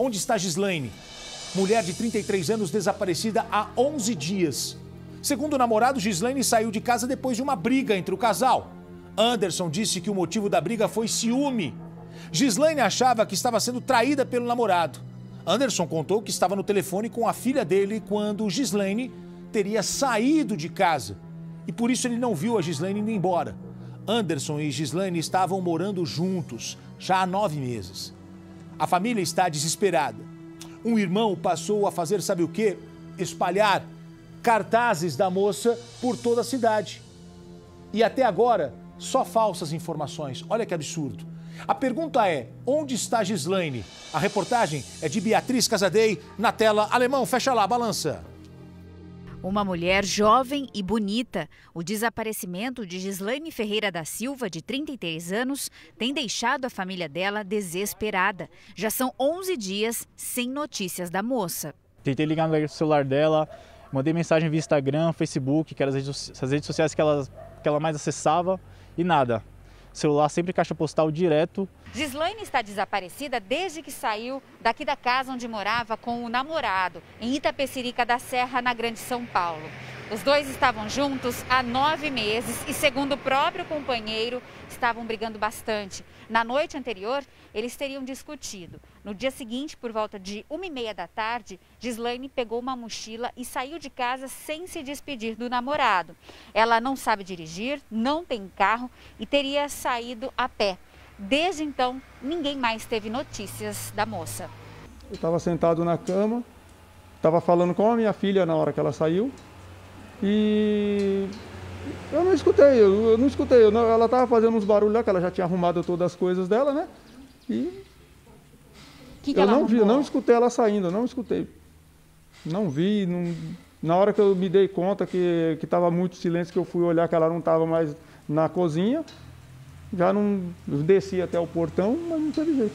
Onde está Gislaine? Mulher de 33 anos desaparecida há 11 dias. Segundo o namorado, Gislaine saiu de casa depois de uma briga entre o casal. Anderson disse que o motivo da briga foi ciúme. Gislaine achava que estava sendo traída pelo namorado. Anderson contou que estava no telefone com a filha dele quando Gislaine teria saído de casa. E por isso ele não viu a Gislaine indo embora. Anderson e Gislaine estavam morando juntos já há nove meses. A família está desesperada. Um irmão passou a fazer, sabe o quê? Espalhar cartazes da moça por toda a cidade. E até agora, só falsas informações. Olha que absurdo. A pergunta é: onde está Gislaine? A reportagem é de Beatriz Casadei, na tela alemão. Fecha lá, balança. Uma mulher jovem e bonita. O desaparecimento de Gislaine Ferreira da Silva, de 33 anos, tem deixado a família dela desesperada. Já são 11 dias sem notícias da moça. Tentei ligar no celular dela, mandei mensagem via Instagram, Facebook, que eram as redes sociais que ela, que ela mais acessava, e nada celular sempre caixa postal direto. Gislaine está desaparecida desde que saiu daqui da casa onde morava com o namorado, em Itapecerica da Serra, na Grande São Paulo. Os dois estavam juntos há nove meses e, segundo o próprio companheiro, estavam brigando bastante. Na noite anterior, eles teriam discutido. No dia seguinte, por volta de uma e meia da tarde, Gislaine pegou uma mochila e saiu de casa sem se despedir do namorado. Ela não sabe dirigir, não tem carro e teria saído a pé. Desde então, ninguém mais teve notícias da moça. Eu estava sentado na cama, estava falando com a minha filha na hora que ela saiu. E eu não escutei, eu, eu não escutei. Eu não, ela estava fazendo uns barulhos lá, que ela já tinha arrumado todas as coisas dela, né? E. Que que eu não arrumou? vi, não escutei ela saindo, não escutei. Não vi, não, na hora que eu me dei conta que estava muito silêncio, que eu fui olhar que ela não estava mais na cozinha, já não desci até o portão, mas não teve jeito.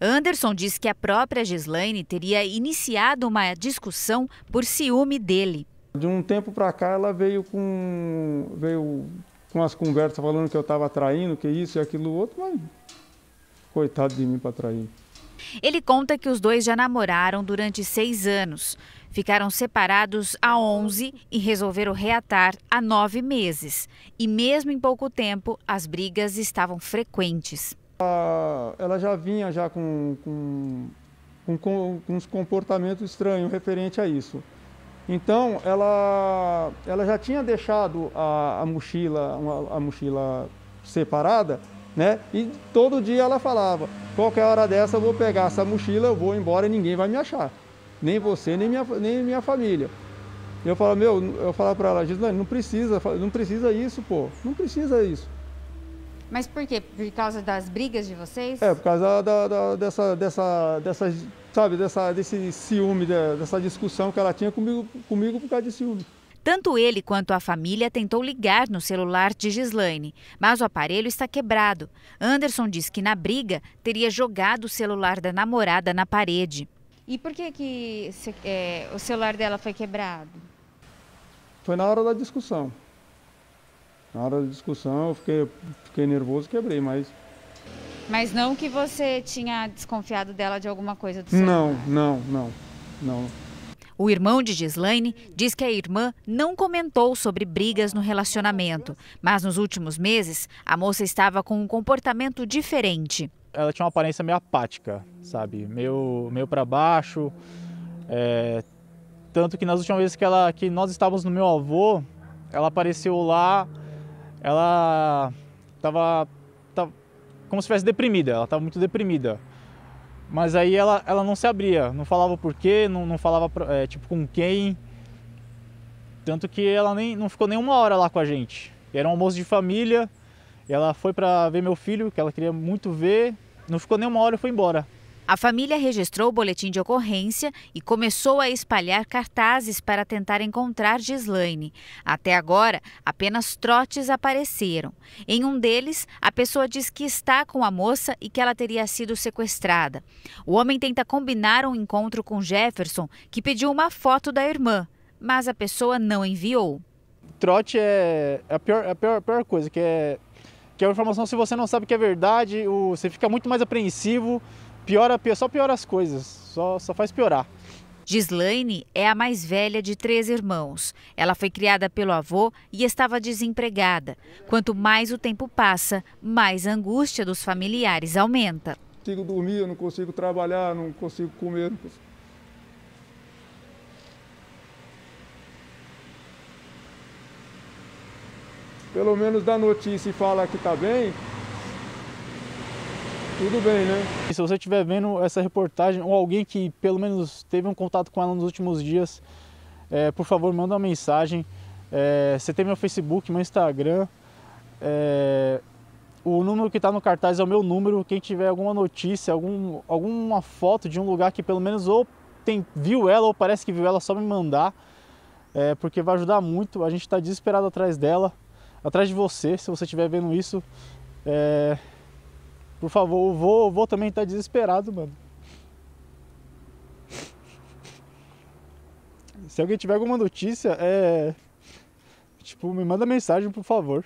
Anderson diz que a própria Gislaine teria iniciado uma discussão por ciúme dele. De um tempo para cá ela veio com veio com as conversas falando que eu estava traindo, que isso e aquilo outro, mas coitado de mim para trair. Ele conta que os dois já namoraram durante seis anos. Ficaram separados há 11 e resolveram reatar há nove meses. E mesmo em pouco tempo, as brigas estavam frequentes. Ela já vinha já com, com, com, com uns comportamentos estranhos referente a isso. Então, ela, ela já tinha deixado a, a mochila, uma, a mochila separada, né? E todo dia ela falava, qualquer hora dessa eu vou pegar essa mochila, eu vou embora e ninguém vai me achar. Nem você, nem minha, nem minha família. Eu falo, meu, eu falava para ela, Gislane, não precisa, não precisa isso, pô. Não precisa isso. Mas por quê? Por causa das brigas de vocês? É, por causa da, da, dessa, dessa, dessas sabe, dessa, desse ciúme, dessa discussão que ela tinha comigo, comigo por causa de ciúme. Tanto ele quanto a família tentou ligar no celular de Gislaine, mas o aparelho está quebrado. Anderson diz que na briga teria jogado o celular da namorada na parede. E por que, que é, o celular dela foi quebrado? Foi na hora da discussão. Na hora da discussão eu fiquei, fiquei nervoso e quebrei, mas mas não que você tinha desconfiado dela de alguma coisa do celular. Não, não, não, não. O irmão de Gislaine diz que a irmã não comentou sobre brigas no relacionamento, mas nos últimos meses a moça estava com um comportamento diferente. Ela tinha uma aparência meio apática, sabe? Meio, meio para baixo. É... Tanto que nas últimas vezes que, ela, que nós estávamos no meu avô, ela apareceu lá, ela estava como se estivesse deprimida, ela estava muito deprimida. Mas aí ela, ela não se abria, não falava por quê, não, não falava é, tipo com quem. Tanto que ela nem, não ficou nenhuma hora lá com a gente. Era um almoço de família, ela foi para ver meu filho, que ela queria muito ver, não ficou nenhuma hora e foi embora. A família registrou o boletim de ocorrência e começou a espalhar cartazes para tentar encontrar Gislaine. Até agora, apenas trotes apareceram. Em um deles, a pessoa diz que está com a moça e que ela teria sido sequestrada. O homem tenta combinar um encontro com Jefferson, que pediu uma foto da irmã, mas a pessoa não enviou. Trote é, é a pior, é a pior, a pior coisa, que é, que é informação, se você não sabe que é verdade, o, você fica muito mais apreensivo, piora, só piora as coisas, só, só faz piorar. Gislaine é a mais velha de três irmãos. Ela foi criada pelo avô e estava desempregada. Quanto mais o tempo passa, mais a angústia dos familiares aumenta. Não consigo dormir, não consigo trabalhar, não consigo comer. Não consigo... Pelo menos da notícia e fala que está bem, tudo bem, né? E se você estiver vendo essa reportagem ou alguém que pelo menos teve um contato com ela nos últimos dias, é, por favor, manda uma mensagem. É, você tem meu Facebook, meu Instagram. É, o número que está no cartaz é o meu número. Quem tiver alguma notícia, algum, alguma foto de um lugar que pelo menos ou tem, viu ela ou parece que viu ela, só me mandar. É, porque vai ajudar muito. A gente está desesperado atrás dela, atrás de você, se você estiver vendo isso. É, por favor, o vô, o vô também tá desesperado, mano. Se alguém tiver alguma notícia, é. Tipo, me manda mensagem, por favor.